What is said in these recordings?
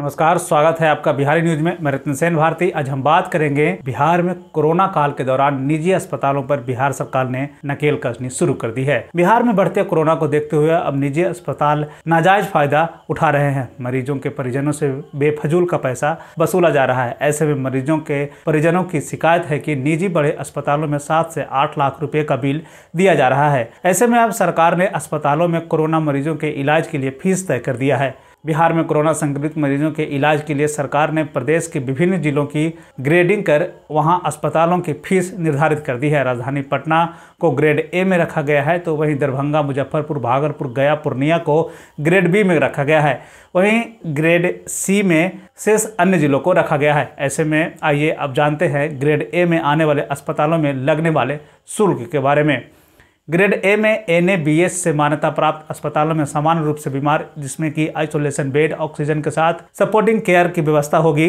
नमस्कार स्वागत है आपका बिहारी न्यूज में मैं रतन सेन भारती आज हम बात करेंगे बिहार में कोरोना काल के दौरान निजी अस्पतालों पर बिहार सरकार ने नकेल कसनी शुरू कर दी है बिहार में बढ़ते कोरोना को देखते हुए अब निजी अस्पताल नाजायज फायदा उठा रहे हैं मरीजों के परिजनों से बेफजूल का पैसा वसूला जा रहा है ऐसे में मरीजों के परिजनों की शिकायत है की निजी बड़े अस्पतालों में सात से आठ लाख रूपए का बिल दिया जा रहा है ऐसे में अब सरकार ने अस्पतालों में कोरोना मरीजों के इलाज के लिए फीस तय कर दिया है बिहार में कोरोना संक्रमित मरीजों के इलाज के लिए सरकार ने प्रदेश के विभिन्न जिलों की ग्रेडिंग कर वहां अस्पतालों की फीस निर्धारित कर दी है राजधानी पटना को ग्रेड ए में रखा गया है तो वहीं दरभंगा मुजफ्फरपुर भागलपुर गया पूर्णिया को ग्रेड बी में रखा गया है वहीं ग्रेड सी में शेष अन्य जिलों को रखा गया है ऐसे में आइए अब जानते हैं ग्रेड ए में आने वाले अस्पतालों में लगने वाले शुल्क के बारे में ग्रेड ए में एन ए बी एस से मान्यता प्राप्त अस्पतालों में सामान्य रूप से बीमार जिसमें कि आइसोलेशन बेड ऑक्सीजन के साथ सपोर्टिंग केयर की व्यवस्था होगी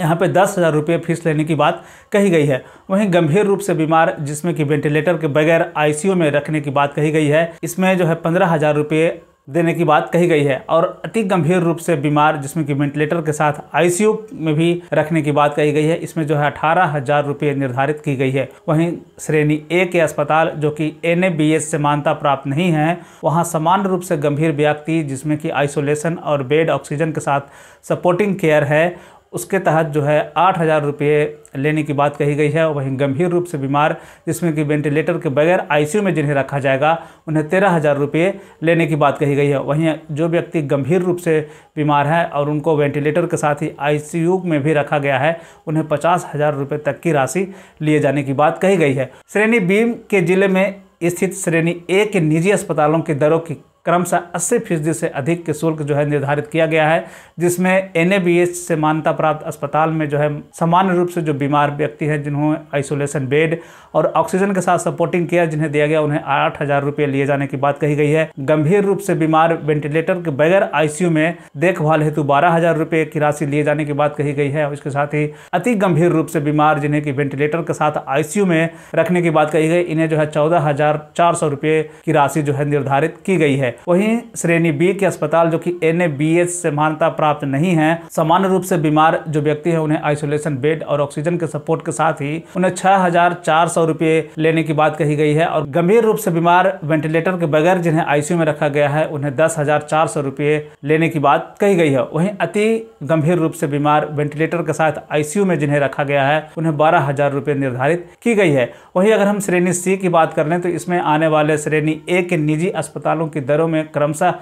यहाँ पे दस हज़ार रुपये फीस लेने की बात कही गई है वहीं गंभीर रूप से बीमार जिसमें कि वेंटिलेटर के बगैर आईसीयू में रखने की बात कही गई है इसमें जो है पंद्रह हज़ार रुपये देने की बात कही गई है और अति गंभीर रूप से बीमार जिसमें कि वेंटिलेटर के साथ आईसीयू में भी रखने की बात कही गई है इसमें जो है अठारह हज़ार रुपये निर्धारित की गई है वहीं श्रेणी ए के अस्पताल जो कि एन से मान्यता प्राप्त नहीं है वहाँ सामान्य रूप से गंभीर व्यक्ति जिसमें कि आइसोलेशन और बेड ऑक्सीजन के साथ सपोर्टिंग केयर है उसके तहत जो है आठ हज़ार रुपये लेने की बात कही गई है वहीं गंभीर रूप से बीमार जिसमें कि वेंटिलेटर के बगैर आईसीयू में जिन्हें रखा जाएगा उन्हें तेरह हज़ार रुपये लेने की बात कही गई है वहीं जो व्यक्ति गंभीर रूप से बीमार है और उनको वेंटिलेटर के साथ ही आईसीयू में भी रखा गया है उन्हें पचास हज़ार रुपये तक की राशि लिए जाने की बात कही गई है श्रेणी बीम के ज़िले में स्थित श्रेणी ए के निजी अस्पतालों की दरों की क्रमशः अस्सी फीसदी से अधिक के शुल्क जो है निर्धारित किया गया है जिसमें एन से मान्यता प्राप्त अस्पताल में जो है सामान्य रूप से जो बीमार व्यक्ति हैं जिन्होंने आइसोलेशन बेड और ऑक्सीजन के साथ सपोर्टिंग केयर जिन्हें दिया गया उन्हें आठ हज़ार रुपये लिए जाने की बात कही गई है गंभीर रूप से बीमार वेंटिलेटर के बगैर आईसीयू में देखभाल हेतु बारह हज़ार रुपये की राशि लिए जाने की बात कही गई है इसके साथ ही अति गंभीर रूप से बीमार जिन्हें की वेंटिलेटर के साथ आईसीयू में रखने की बात कही गई इन्हें जो है चौदह हज़ार चार सौ रुपये की राशि जो है निर्धारित की गई है वहीं श्रेणी बी के अस्पताल जो कि एन से मान्यता प्राप्त नहीं है सामान्य रूप से बीमार जो व्यक्ति है उन्हें आइसोलेशन बेड और ऑक्सीजन के सपोर्ट के साथ ही उन्हें छह हजार चार सौ रुपये लेने की बात कही गई है और गंभीर रूप से बीमार वेंटिलेटर के बगैर जिन्हें आईसीयू में रखा गया है उन्हें दस हजार चार सौ रुपये लेने की बात कही गई है वहीं अति गंभीर रूप से बीमार वेंटिलेटर के साथ आईसीयू में जिन्हें रखा गया है उन्हें बारह हजार रुपये निर्धारित की गई है वहीं अगर हम श्रेणी सी की बात कर लें तो इसमें आने वाले श्रेणी ए के निजी अस्पतालों की दरों शहरों में क्रमशः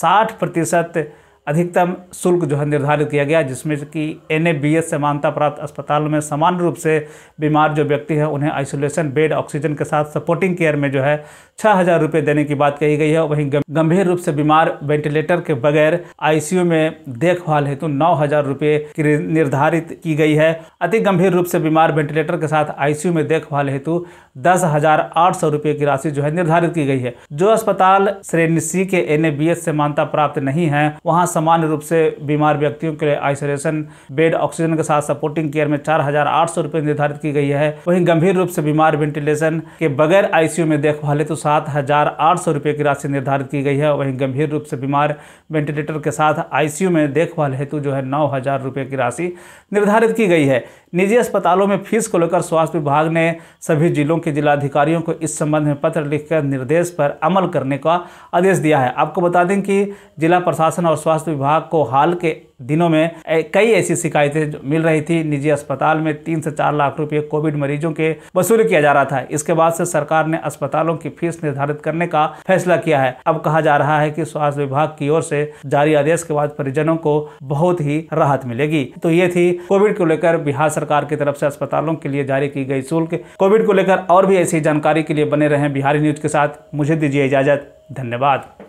साठ प्रतिशत अधिकतम शुल्क जो है निर्धारित किया गया जिसमें कि एन से मान्यता प्राप्त अस्पतालों में सामान्य रूप से बीमार जो व्यक्ति हैं उन्हें आइसोलेशन बेड ऑक्सीजन के साथ सपोर्टिंग केयर में जो है छह हज़ार रूपए देने की बात कही गई है वहीं गंभीर रूप से बीमार वेंटिलेटर के बगैर आईसीयू में देखभाल हेतु नौ हज़ार रूपए की निर्धारित की गई है अति गंभीर रूप से बीमार वेंटिलेटर के साथ आईसीयू में देखभाल हेतु दस हज़ार आठ सौ रुपये की राशि जो है निर्धारित की गई है जो अस्पताल श्रेणी सी के एन से मान्यता प्राप्त नहीं है वहाँ सामान्य रूप से बीमार व्यक्तियों के लिए आइसोलेशन बेड ऑक्सीजन के साथ सपोर्टिंग केयर में चार हजार आठ सौ निर्धारित की गई है वहीं गंभीर रूप से बीमार वेंटिलेशन के बगैर आईसीयू में देखभाल हेतु सात हज़ार आठ सौ रुपये की राशि निर्धारित की गई है वहीं गंभीर रूप से बीमार वेंटिलेटर के साथ आईसीयू में देखभाल हेतु जो है नौ हज़ार रुपये की राशि निर्धारित की गई है निजी अस्पतालों में फीस को लेकर स्वास्थ्य विभाग ने सभी जिलों के जिलाधिकारियों को इस संबंध में पत्र लिखकर निर्देश पर अमल करने का आदेश दिया है आपको बता दें कि जिला प्रशासन और स्वास्थ्य विभाग को हाल के दिनों में कई ऐसी शिकायतें मिल रही थी निजी अस्पताल में तीन से चार लाख रुपए कोविड मरीजों के वसूल किया जा रहा था इसके बाद से सरकार ने अस्पतालों की फीस निर्धारित करने का फैसला किया है अब कहा जा रहा है कि स्वास्थ्य विभाग की ओर से जारी आदेश के बाद परिजनों को बहुत ही राहत मिलेगी तो ये थी कोविड को लेकर बिहार सरकार की तरफ से अस्पतालों के लिए जारी की गई शुल्क कोविड को लेकर और भी ऐसी जानकारी के लिए बने रहे बिहारी न्यूज के साथ मुझे दीजिए इजाजत धन्यवाद